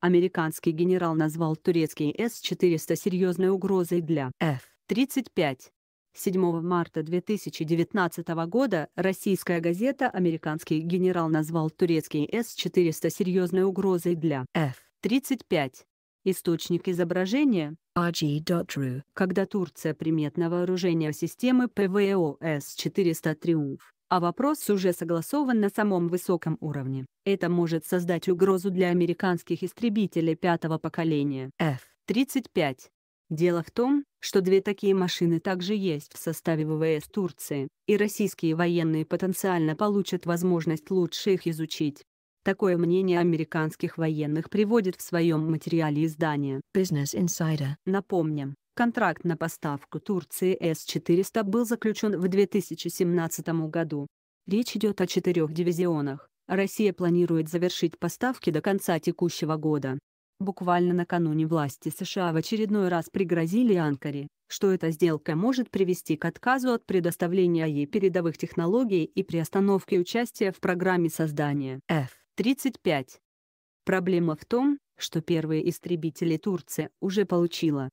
Американский генерал назвал турецкий С-400 серьезной угрозой для F-35. 7 марта 2019 года российская газета «Американский генерал» назвал турецкий С-400 серьезной угрозой для F-35. Источник изображения RG.ru, когда Турция примет на вооружение системы ПВО С-400 «Триумф» а вопрос уже согласован на самом высоком уровне. Это может создать угрозу для американских истребителей пятого поколения F-35. Дело в том, что две такие машины также есть в составе ВВС Турции, и российские военные потенциально получат возможность лучше их изучить. Такое мнение американских военных приводит в своем материале издание Business Insider. Напомним, контракт на поставку Турции С-400 был заключен в 2017 году. Речь идет о четырех дивизионах. Россия планирует завершить поставки до конца текущего года. Буквально накануне власти США в очередной раз пригрозили Анкаре, что эта сделка может привести к отказу от предоставления ей передовых технологий и приостановке участия в программе создания F. 35. Проблема в том, что первые истребители Турция уже получила.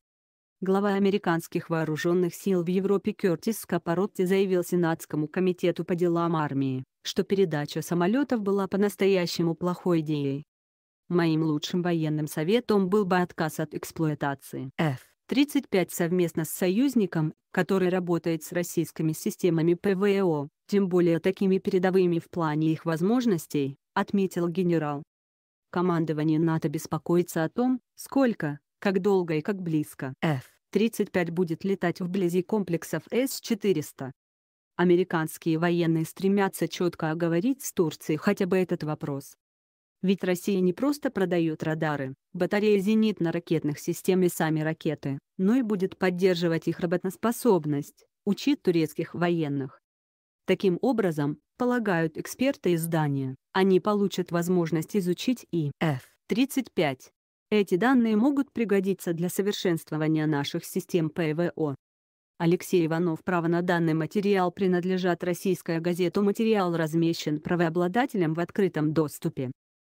Глава американских вооруженных сил в Европе Кертис Капоротти заявил Сенатскому комитету по делам армии, что передача самолетов была по-настоящему плохой идеей. Моим лучшим военным советом был бы отказ от эксплуатации F-35 совместно с союзником, который работает с российскими системами ПВО, тем более такими передовыми в плане их возможностей, отметил генерал. Командование НАТО беспокоится о том, сколько, как долго и как близко F-35 будет летать вблизи комплексов С-400. Американские военные стремятся четко оговорить с Турцией хотя бы этот вопрос. Ведь Россия не просто продает радары, батареи зенитно-ракетных систем и сами ракеты, но и будет поддерживать их работоспособность, учит турецких военных. Таким образом, полагают эксперты издания. Они получат возможность изучить и F-35. Эти данные могут пригодиться для совершенствования наших систем ПВО. Алексей Иванов право на данный материал принадлежат российская газета материал размещен правообладателем в открытом доступе.